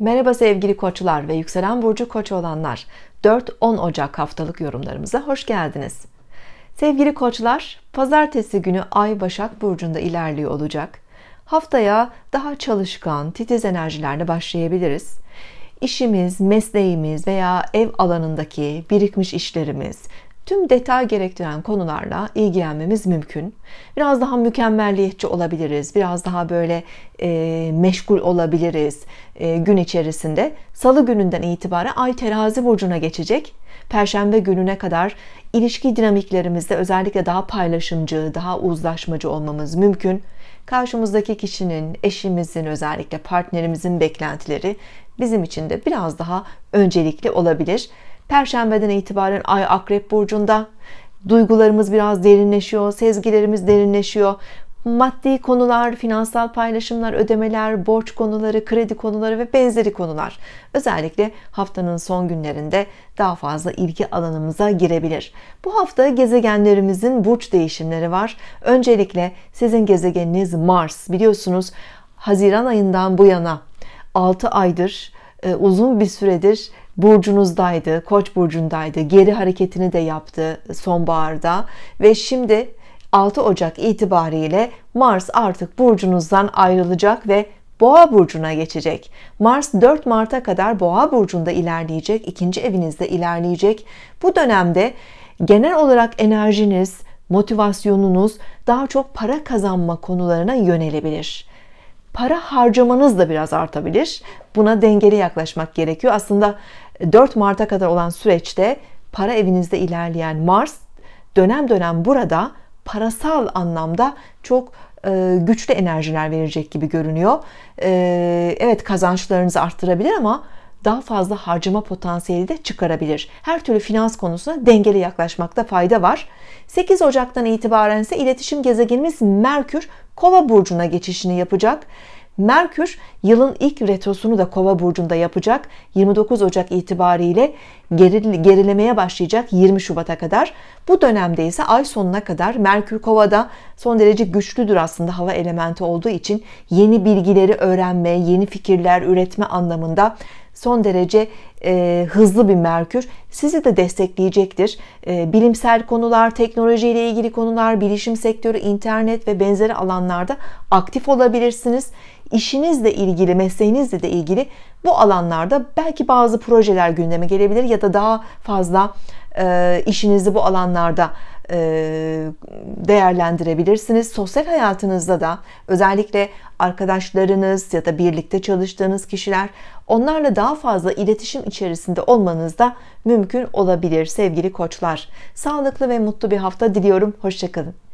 Merhaba sevgili koçlar ve yükselen burcu koç olanlar. 4-10 Ocak haftalık yorumlarımıza hoş geldiniz. Sevgili koçlar, pazartesi günü Ay Başak Burcu'nda ilerliyor olacak. Haftaya daha çalışkan, titiz enerjilerle başlayabiliriz. İşimiz, mesleğimiz veya ev alanındaki birikmiş işlerimiz, tüm detay gerektiren konularla ilgilenmemiz mümkün. Biraz daha mükemmelliyetçi olabiliriz, biraz daha böyle e, meşgul olabiliriz e, gün içerisinde. Salı gününden itibaren ay terazi burcuna geçecek. Perşembe gününe kadar ilişki dinamiklerimizde özellikle daha paylaşımcı, daha uzlaşmacı olmamız mümkün. Karşımızdaki kişinin, eşimizin, özellikle partnerimizin beklentileri bizim için de biraz daha öncelikli olabilir. Perşembeden itibaren Ay Akrep burcunda. Duygularımız biraz derinleşiyor, sezgilerimiz derinleşiyor. Maddi konular, finansal paylaşımlar, ödemeler, borç konuları, kredi konuları ve benzeri konular özellikle haftanın son günlerinde daha fazla ilgi alanımıza girebilir. Bu hafta gezegenlerimizin burç değişimleri var. Öncelikle sizin gezegeniniz Mars. Biliyorsunuz Haziran ayından bu yana 6 aydır e, uzun bir süredir burcunuzdaydı, koç burcundaydı. Geri hareketini de yaptı sonbaharda ve şimdi 6 Ocak itibariyle Mars artık burcunuzdan ayrılacak ve Boğa burcuna geçecek. Mars 4 Mart'a kadar Boğa burcunda ilerleyecek, ikinci evinizde ilerleyecek. Bu dönemde genel olarak enerjiniz, motivasyonunuz daha çok para kazanma konularına yönelebilir. Para harcamanız da biraz artabilir. Buna dengeli yaklaşmak gerekiyor. Aslında 4 Mart'a kadar olan süreçte para evinizde ilerleyen Mars dönem dönem burada parasal anlamda çok e, güçlü enerjiler verecek gibi görünüyor. E, evet kazançlarınızı arttırabilir ama daha fazla harcama potansiyeli de çıkarabilir. Her türlü finans konusuna dengeli yaklaşmakta fayda var. 8 Ocak'tan itibaren ise iletişim gezegenimiz Merkür Kova burcuna geçişini yapacak. Merkür yılın ilk retrosunu da Kova burcunda yapacak. 29 Ocak itibariyle gerilemeye başlayacak 20 Şubat'a kadar. Bu dönemde ise ay sonuna kadar Merkür Kova'da son derece güçlüdür aslında hava elementi olduğu için yeni bilgileri öğrenme, yeni fikirler üretme anlamında son derece e, hızlı bir Merkür sizi de destekleyecektir. E, bilimsel konular, teknolojiyle ilgili konular, bilişim sektörü, internet ve benzeri alanlarda aktif olabilirsiniz. İşinizle ilgili, mesleğinizle de ilgili bu alanlarda belki bazı projeler gündeme gelebilir ya da daha fazla e, işinizi bu alanlarda e, değerlendirebilirsiniz. Sosyal hayatınızda da özellikle arkadaşlarınız ya da birlikte çalıştığınız kişiler onlarla daha fazla iletişim içerisinde olmanız da mümkün olabilir sevgili koçlar. Sağlıklı ve mutlu bir hafta diliyorum. Hoşçakalın.